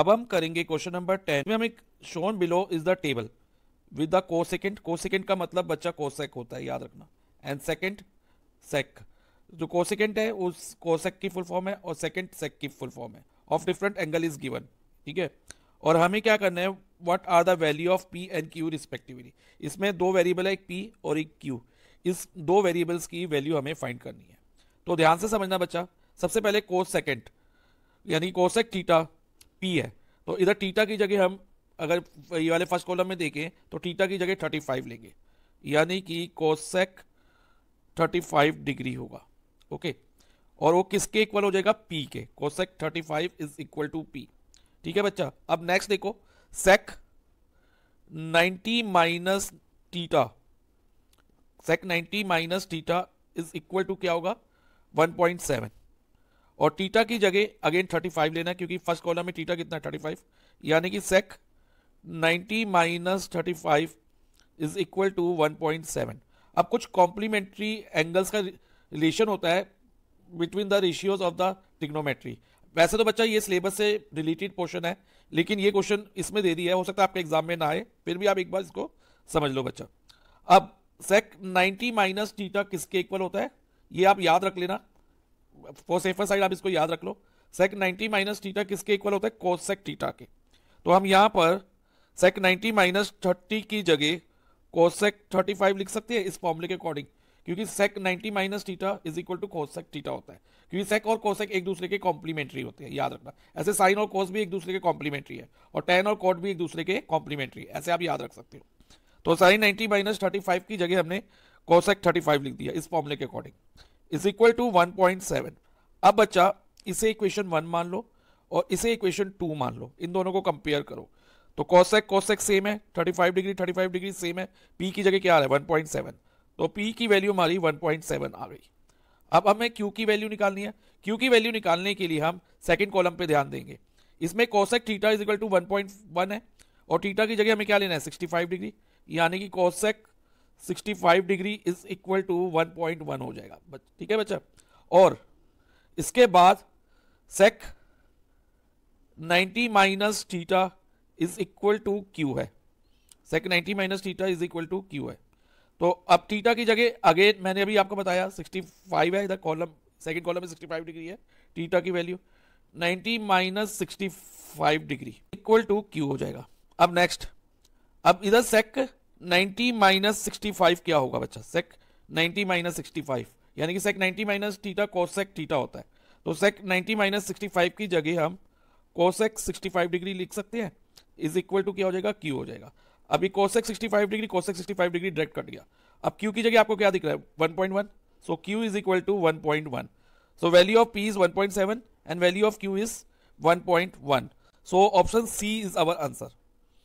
अब हम करेंगे क्वेश्चन नंबर टेन में हम एक shown below is the table with the को को सेकेंड का मतलब बच्चा कोसेक होता है याद रखना एंड सेकेंड सेक जो कोसेकेंड है उस कोसेक की फुल फॉर्म है और सेकेंड सेक की फुल फॉर्म है of different angle is given ठीक है और हमें क्या करना है what are the value of P and Q respectively इसमें दो वेरिएबल है एक पी और एक क्यू इस दो वेरिएबल्स की वैल्यू हमें फाइंड करनी है तो ध्यान से समझना बच्चा सबसे पहले को सेकेंड यानी कोसेक थीटा पी है तो इधर टीटा की जगह हम अगर ये वाले फर्स्ट कॉलम में देखें तो टीटा की जगह 35 लेंगे यानी कि कोसेक 35 डिग्री होगा ओके और वो किसके इक्वल हो जाएगा पी के cosec 35 is equal to P ठीक है बच्चा अब नेक्स्ट देखो sec 90 minus theta sec 90 minus theta is equal to क्या होगा 1.7 और टीटा की जगह अगेन 35 लेना है क्योंकि फर्स्ट कॉलम में टीटा कितना है 35 यानी कि sec 90 minus thirty is equal to 1.7 अब कुछ कॉम्प्लीमेंट्री एंगल्स का रिलेशन होता है between the ratios of the trigonometry वैसे तो बच्चा ये सिलेबस से रिलेटेड पोर्शन है लेकिन ये क्वेश्चन इसमें दे दिया है हो सकता है आपके एग्जाम में ना आए फिर भी आप एक बार इसको समझ लो बच्चा अब सेक 90 माइनस टीटा किसके इक्वल होता है ये आप याद रख लेना फॉर साइड आप इसको याद रख लो सेक 90 माइनस टीटा किसके इक्वल होता है कोसेक टीटा के तो हम यहाँ पर सेक 90 माइनस थर्टी की जगह कोसेक 35 लिख सकते हैं इस फॉर्मूले के अकॉर्डिंग क्योंकि sec 90 minus theta is equal to cosec theta होता है क्योंकि सेक और कोसेक एक दूसरे के कॉम्प्लीमेंट्री होते हैं याद रखना ऐसे साइन और कोस भी एक दूसरे के कॉम्प्लीमेंट्री है और टेन और कोट भी एक दूसरे के कॉम्प्लीमेंट्री ऐसे आप याद रख सकते हो तो साइन नाइनटी माइनस थर्टी की जगह हमने कोसेक 35 लिख दिया इस फॉर्मूले के according is equal to seven अब बच्चा इसे इक्वेशन वन मान लो और इसे इक्वेशन टू मान लो इन दोनों को कंपेयर करो तो कॉसेक कॉसेक सेम है 35 डिग्री 35 डिग्री सेम है पी की जगह क्या आ रहा है 1.7 तो पी की वैल्यू हमारी 1.7 आ गई अब हमें क्यू की वैल्यू निकालनी है क्यू की वैल्यू निकालने के लिए हम सेकेंड कॉलम पे ध्यान देंगे इसमें cosec theta is equal to one है और थीटा की जगह हमें क्या लेना है फाइव डिग्री यानी कि cosec 65 degree is equal to 1.1 हो जाएगा ठीक है बच्चा और इसके बाद sec 90 minus theta is equal to Q है sec 90 minus theta is equal to Q है तो अब थीटा की जगह अगेन मैंने अभी आपको बताया 65 है इधर कॉलम सेकेंड कॉलम में 65 डिग्री है थीटा की value 90 minus sixty degree equal to Q हो जाएगा अब नेक्स्ट अब इधर सेक 90 माइनस सिक्सटी क्या होगा बच्चा सेक 90 माइनस सिक्सटी यानी कि sec 90 minus theta cosec theta होता है तो सेक 90 माइनस सिक्सटी की जगह हम कोसेक 65 डिग्री लिख सकते हैं इज इक्वल टू क्या हो जाएगा क्यू हो जाएगा अभी cosec 65 degree cosec 65 degree direct cut गया अब क्यू की जगह आपको क्या दिख रहा है 1.1 so Q is equal to one so value of P is 1.7 and value of Q is 1.1 so option C is our answer